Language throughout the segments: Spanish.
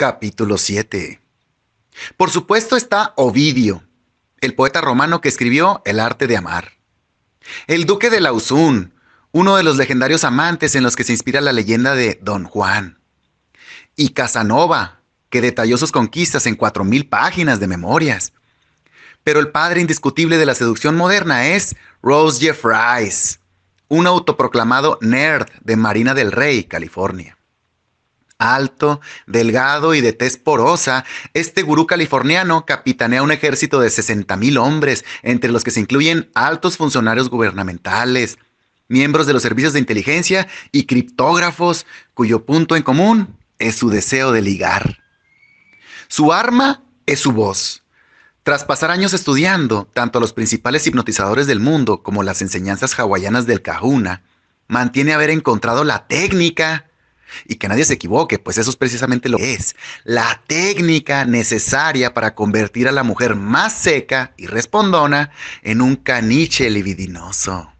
Capítulo 7. Por supuesto está Ovidio, el poeta romano que escribió El arte de amar. El duque de Lausun, uno de los legendarios amantes en los que se inspira la leyenda de Don Juan. Y Casanova, que detalló sus conquistas en 4.000 páginas de memorias. Pero el padre indiscutible de la seducción moderna es Rose Jeffries, un autoproclamado nerd de Marina del Rey, California. Alto, delgado y de tez porosa, este gurú californiano capitanea un ejército de 60,000 hombres, entre los que se incluyen altos funcionarios gubernamentales, miembros de los servicios de inteligencia y criptógrafos, cuyo punto en común es su deseo de ligar. Su arma es su voz. Tras pasar años estudiando tanto a los principales hipnotizadores del mundo como las enseñanzas hawaianas del Kahuna, mantiene haber encontrado la técnica y que nadie se equivoque, pues eso es precisamente lo que es. La técnica necesaria para convertir a la mujer más seca y respondona en un caniche libidinoso.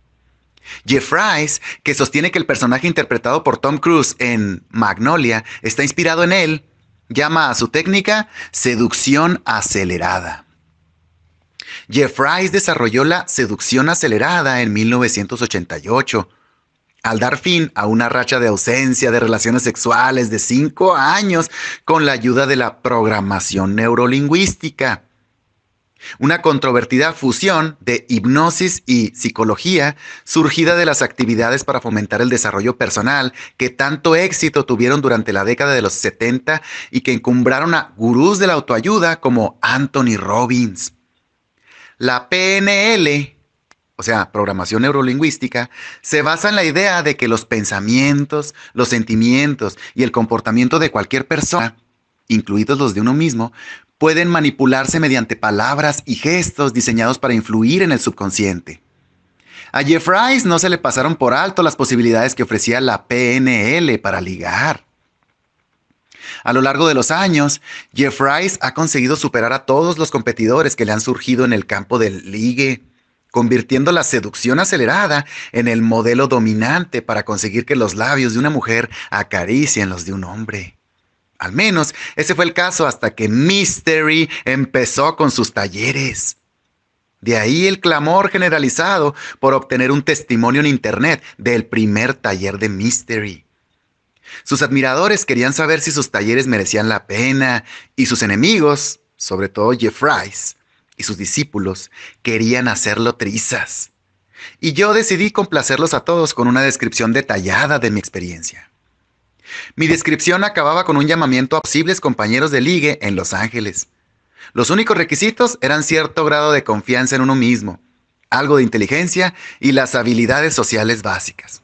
Jeff Rice, que sostiene que el personaje interpretado por Tom Cruise en Magnolia está inspirado en él, llama a su técnica seducción acelerada. Jeff Rice desarrolló la seducción acelerada en 1988 al dar fin a una racha de ausencia de relaciones sexuales de cinco años con la ayuda de la programación neurolingüística. Una controvertida fusión de hipnosis y psicología surgida de las actividades para fomentar el desarrollo personal que tanto éxito tuvieron durante la década de los 70 y que encumbraron a gurús de la autoayuda como Anthony Robbins. La PNL o sea, programación neurolingüística, se basa en la idea de que los pensamientos, los sentimientos y el comportamiento de cualquier persona, incluidos los de uno mismo, pueden manipularse mediante palabras y gestos diseñados para influir en el subconsciente. A Jeff Rice no se le pasaron por alto las posibilidades que ofrecía la PNL para ligar. A lo largo de los años, Jeff Rice ha conseguido superar a todos los competidores que le han surgido en el campo del ligue, convirtiendo la seducción acelerada en el modelo dominante para conseguir que los labios de una mujer acaricien los de un hombre. Al menos ese fue el caso hasta que Mystery empezó con sus talleres. De ahí el clamor generalizado por obtener un testimonio en Internet del primer taller de Mystery. Sus admiradores querían saber si sus talleres merecían la pena y sus enemigos, sobre todo Jeff Rice, y sus discípulos querían hacerlo trizas. Y yo decidí complacerlos a todos con una descripción detallada de mi experiencia. Mi descripción acababa con un llamamiento a posibles compañeros de ligue en Los Ángeles. Los únicos requisitos eran cierto grado de confianza en uno mismo, algo de inteligencia y las habilidades sociales básicas.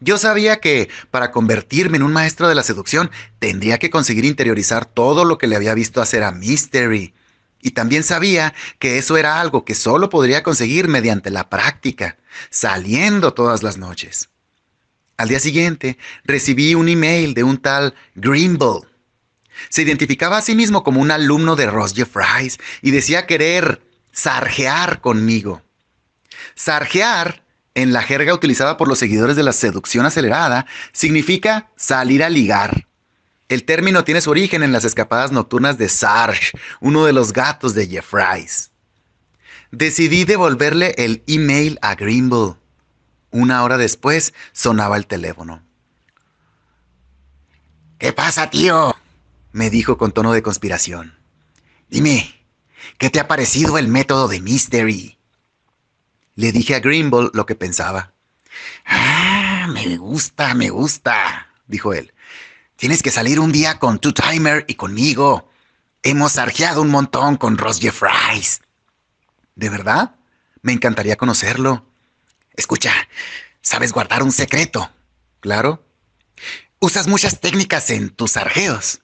Yo sabía que para convertirme en un maestro de la seducción tendría que conseguir interiorizar todo lo que le había visto hacer a Mystery, y también sabía que eso era algo que solo podría conseguir mediante la práctica, saliendo todas las noches. Al día siguiente recibí un email de un tal Greenbull. Se identificaba a sí mismo como un alumno de Ross Jeffries y decía querer sarjear conmigo. Sarjear, en la jerga utilizada por los seguidores de la seducción acelerada, significa salir a ligar el término tiene su origen en las escapadas nocturnas de Sarge, uno de los gatos de Jeffries. Decidí devolverle el email a Grimble. Una hora después sonaba el teléfono. ¿Qué pasa, tío? me dijo con tono de conspiración. Dime, ¿qué te ha parecido el método de Mystery? Le dije a Grimble lo que pensaba. Ah, me gusta, me gusta, dijo él. Tienes que salir un día con tu timer y conmigo. Hemos arjeado un montón con Ross Jeffries. ¿De verdad? Me encantaría conocerlo. Escucha, sabes guardar un secreto. Claro. Usas muchas técnicas en tus arjeos.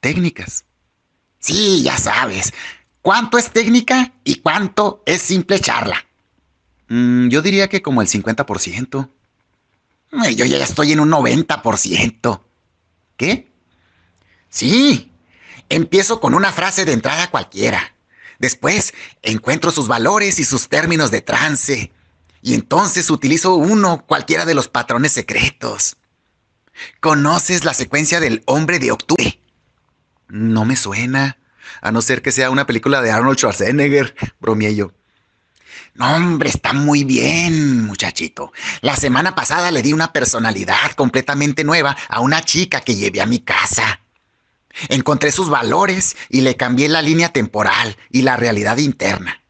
Técnicas. Sí, ya sabes. ¿Cuánto es técnica y cuánto es simple charla? Mm, yo diría que como el 50%. Yo ya estoy en un 90%. ¿Qué? Sí, empiezo con una frase de entrada cualquiera. Después encuentro sus valores y sus términos de trance. Y entonces utilizo uno cualquiera de los patrones secretos. ¿Conoces la secuencia del hombre de octubre? No me suena, a no ser que sea una película de Arnold Schwarzenegger, bromeé yo. No, hombre, está muy bien, muchachito. La semana pasada le di una personalidad completamente nueva a una chica que llevé a mi casa. Encontré sus valores y le cambié la línea temporal y la realidad interna.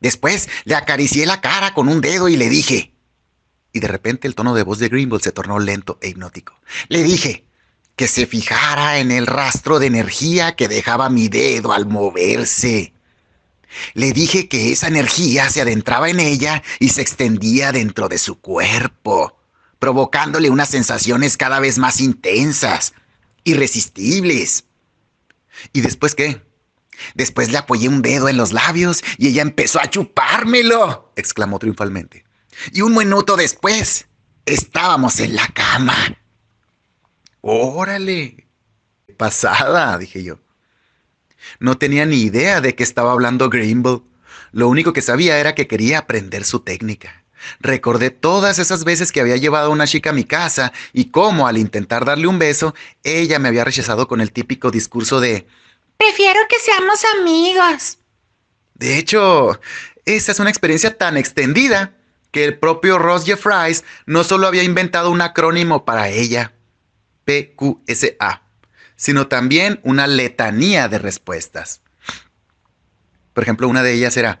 Después le acaricié la cara con un dedo y le dije, y de repente el tono de voz de Grimble se tornó lento e hipnótico. Le dije que se fijara en el rastro de energía que dejaba mi dedo al moverse. Le dije que esa energía se adentraba en ella y se extendía dentro de su cuerpo, provocándole unas sensaciones cada vez más intensas, irresistibles. ¿Y después qué? Después le apoyé un dedo en los labios y ella empezó a chupármelo, exclamó triunfalmente. Y un minuto después, estábamos en la cama. Órale, pasada, dije yo. No tenía ni idea de qué estaba hablando Grimble. Lo único que sabía era que quería aprender su técnica. Recordé todas esas veces que había llevado a una chica a mi casa y cómo al intentar darle un beso, ella me había rechazado con el típico discurso de Prefiero que seamos amigos. De hecho, esa es una experiencia tan extendida que el propio Ross Jeffries no solo había inventado un acrónimo para ella, PQSA sino también una letanía de respuestas. Por ejemplo, una de ellas era,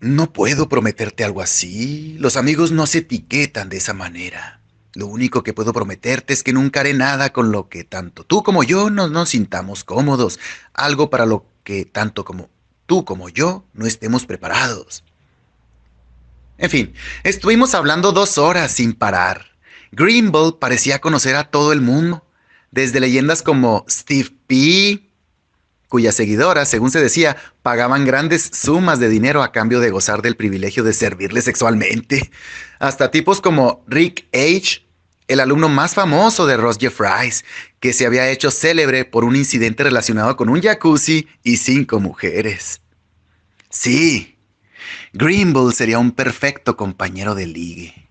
no puedo prometerte algo así, los amigos no se etiquetan de esa manera. Lo único que puedo prometerte es que nunca haré nada con lo que tanto tú como yo no nos sintamos cómodos, algo para lo que tanto como tú como yo no estemos preparados. En fin, estuvimos hablando dos horas sin parar. Greenbull parecía conocer a todo el mundo, desde leyendas como Steve P., cuyas seguidoras, según se decía, pagaban grandes sumas de dinero a cambio de gozar del privilegio de servirle sexualmente, hasta tipos como Rick H., el alumno más famoso de Ross Jeffries, que se había hecho célebre por un incidente relacionado con un jacuzzi y cinco mujeres. Sí, Greenbull sería un perfecto compañero de ligue.